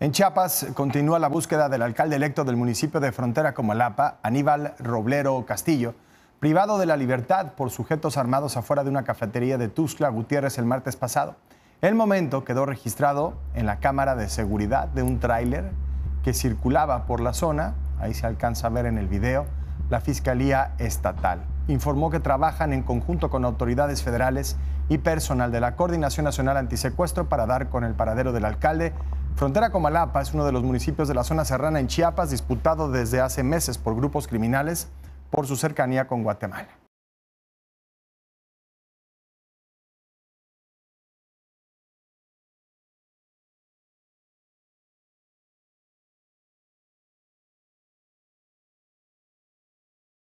En Chiapas continúa la búsqueda del alcalde electo del municipio de Frontera Comalapa, Aníbal Roblero Castillo, privado de la libertad por sujetos armados afuera de una cafetería de Tuxtla Gutiérrez el martes pasado. El momento quedó registrado en la cámara de seguridad de un tráiler que circulaba por la zona, ahí se alcanza a ver en el video, la Fiscalía Estatal. Informó que trabajan en conjunto con autoridades federales y personal de la Coordinación Nacional Antisecuestro para dar con el paradero del alcalde Frontera Comalapa es uno de los municipios de la zona serrana en Chiapas disputado desde hace meses por grupos criminales por su cercanía con Guatemala.